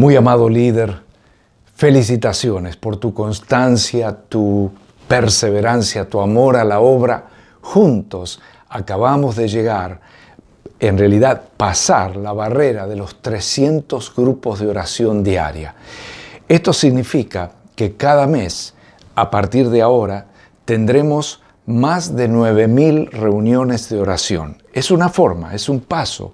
Muy amado líder, felicitaciones por tu constancia, tu perseverancia, tu amor a la obra. Juntos acabamos de llegar, en realidad pasar la barrera de los 300 grupos de oración diaria. Esto significa que cada mes, a partir de ahora, tendremos más de 9.000 reuniones de oración. Es una forma, es un paso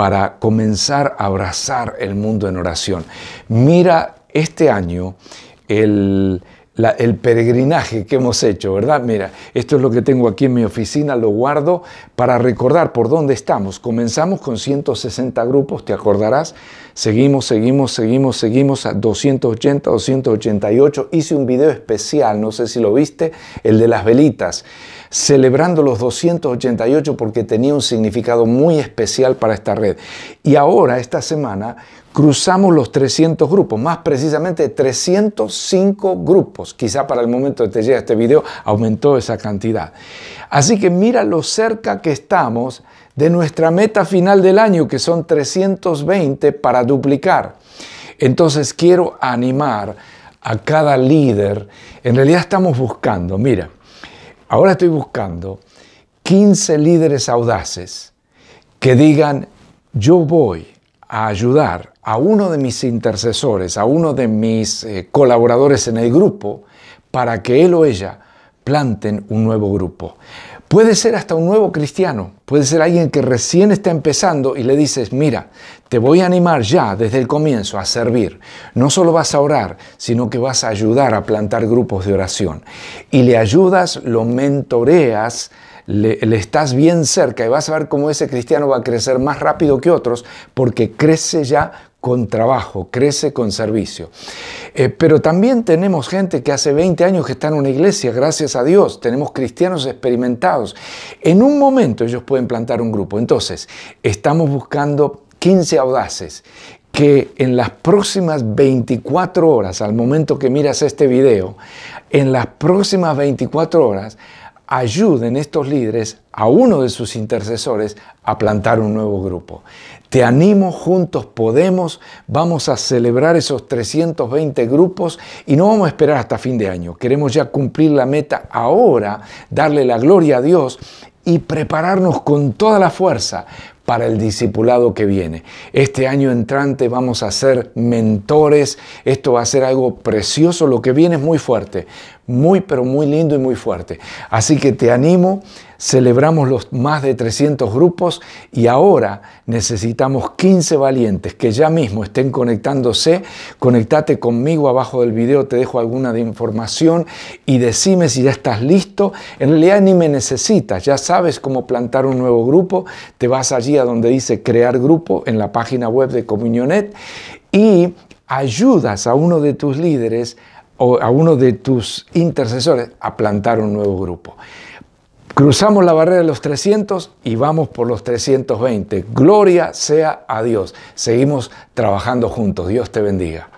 para comenzar a abrazar el mundo en oración. Mira este año el el peregrinaje que hemos hecho, ¿verdad? Mira, esto es lo que tengo aquí en mi oficina, lo guardo para recordar por dónde estamos. Comenzamos con 160 grupos, te acordarás. Seguimos, seguimos, seguimos, seguimos a 280, 288. Hice un video especial, no sé si lo viste, el de las velitas, celebrando los 288 porque tenía un significado muy especial para esta red. Y ahora, esta semana, cruzamos los 300 grupos, más precisamente 305 grupos. Quizá para el momento que te llega este video aumentó esa cantidad. Así que mira lo cerca que estamos de nuestra meta final del año, que son 320 para duplicar. Entonces quiero animar a cada líder. En realidad estamos buscando, mira, ahora estoy buscando 15 líderes audaces que digan, yo voy a ayudar a uno de mis intercesores, a uno de mis eh, colaboradores en el grupo, para que él o ella planten un nuevo grupo. Puede ser hasta un nuevo cristiano, puede ser alguien que recién está empezando y le dices, mira, te voy a animar ya desde el comienzo a servir. No solo vas a orar, sino que vas a ayudar a plantar grupos de oración. Y le ayudas, lo mentoreas, le, estás bien cerca y vas a ver cómo ese cristiano va a crecer más rápido que otros porque crece ya con trabajo, crece con servicio. Eh, pero también tenemos gente que hace 20 años que está en una iglesia, gracias a Dios, tenemos cristianos experimentados. En un momento ellos pueden plantar un grupo. Entonces, estamos buscando 15 audaces que en las próximas 24 horas, al momento que miras este video, en las próximas 24 horas ayuden estos líderes a uno de sus intercesores a plantar un nuevo grupo. Te animo, juntos podemos, vamos a celebrar esos 320 grupos y no vamos a esperar hasta fin de año. Queremos ya cumplir la meta ahora, darle la gloria a Dios y prepararnos con toda la fuerza para el discipulado que viene. Este año entrante vamos a ser mentores, esto va a ser algo precioso, lo que viene es muy fuerte, muy pero muy lindo y muy fuerte. Así que te animo, celebramos los más de 300 grupos y ahora necesitamos 15 valientes que ya mismo estén conectándose, conectate conmigo abajo del video, te dejo alguna de información y decime si ya estás listo, en realidad ni me necesitas, ya sabes cómo plantar un nuevo grupo, te vas allí donde dice crear grupo en la página web de Comunionet y ayudas a uno de tus líderes o a uno de tus intercesores a plantar un nuevo grupo. Cruzamos la barrera de los 300 y vamos por los 320. Gloria sea a Dios. Seguimos trabajando juntos. Dios te bendiga.